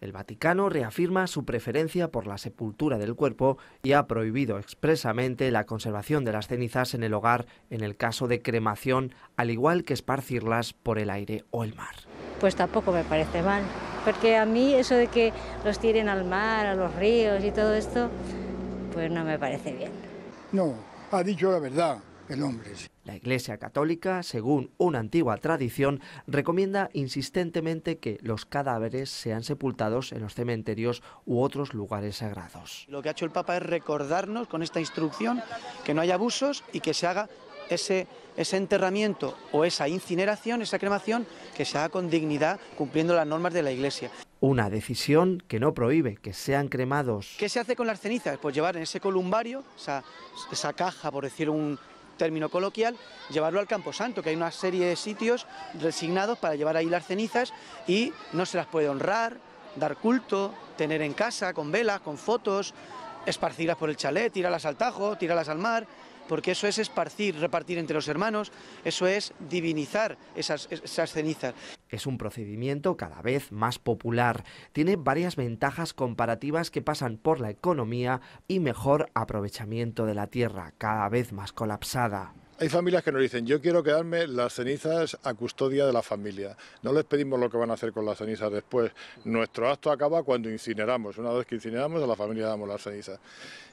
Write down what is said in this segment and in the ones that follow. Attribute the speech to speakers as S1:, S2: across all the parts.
S1: El Vaticano reafirma su preferencia por la sepultura del cuerpo y ha prohibido expresamente la conservación de las cenizas en el hogar en el caso de cremación, al igual que esparcirlas por el aire o el mar. Pues tampoco me parece mal, porque a mí eso de que los tiren al mar, a los ríos y todo esto, pues no me parece bien.
S2: No, ha dicho la verdad el hombre. La Iglesia
S1: Católica, según una antigua tradición, recomienda insistentemente que los cadáveres sean sepultados en los cementerios u otros lugares sagrados.
S3: Lo que ha hecho el Papa es recordarnos con esta instrucción que no haya abusos y que se haga ese, enterramiento o esa incineración, esa cremación, que se haga con dignidad cumpliendo las normas de la Iglesia.
S1: Una decisión que no prohíbe que sean cremados.
S3: ¿Qué se hace con las cenizas? Pues llevar en ese columbario, esa, esa caja, por decir un, término coloquial, llevarlo al Camposanto, que hay una serie de sitios resignados para llevar ahí las cenizas y no se las puede honrar, dar culto, tener en casa, con velas, con fotos, esparcirlas por el chalet, tirarlas al Tajo, tirarlas al mar, porque eso es esparcir, repartir entre los hermanos,
S1: eso es divinizar esas, esas cenizas. Es un procedimiento cada vez más popular. Tiene varias ventajas comparativas que pasan por la economía y mejor aprovechamiento de la tierra, cada vez más colapsada.
S2: Hay familias que nos dicen, yo quiero quedarme las cenizas a custodia de la familia. No les pedimos lo que van a hacer con las cenizas después. Nuestro acto acaba cuando incineramos. Una vez que incineramos, a la familia damos las cenizas.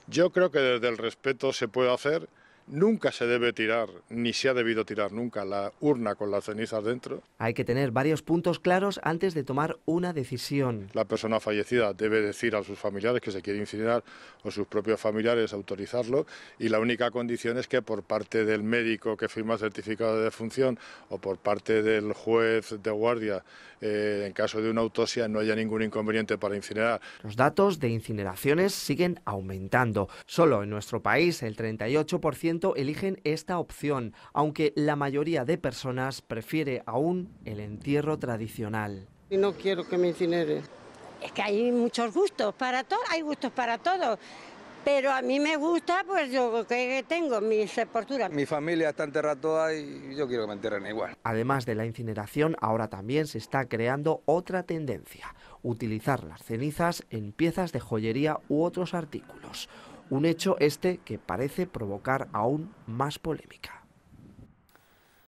S2: Yo creo que desde el respeto se puede hacer Nunca se debe tirar, ni se ha debido tirar nunca, la urna con las cenizas dentro.
S1: Hay que tener varios puntos claros antes de tomar una decisión.
S2: La persona fallecida debe decir a sus familiares que se quiere incinerar o sus propios familiares autorizarlo y la única condición es que por parte del médico que firma el certificado de defunción o por parte del juez de guardia, eh, en caso de una autopsia, no haya ningún inconveniente para incinerar.
S1: Los datos de incineraciones siguen aumentando. Solo en nuestro país el 38% eligen esta opción, aunque la mayoría de personas prefiere aún el entierro tradicional.
S3: Y no quiero que me incinere. Es que hay muchos gustos para todos... hay gustos para todo. Pero a mí me gusta, pues yo que tengo mi sepultura. Mi familia está enterrada toda y yo quiero que me entierren igual.
S1: Además de la incineración, ahora también se está creando otra tendencia, utilizar las cenizas en piezas de joyería u otros artículos. Un hecho este que parece provocar aún más polémica.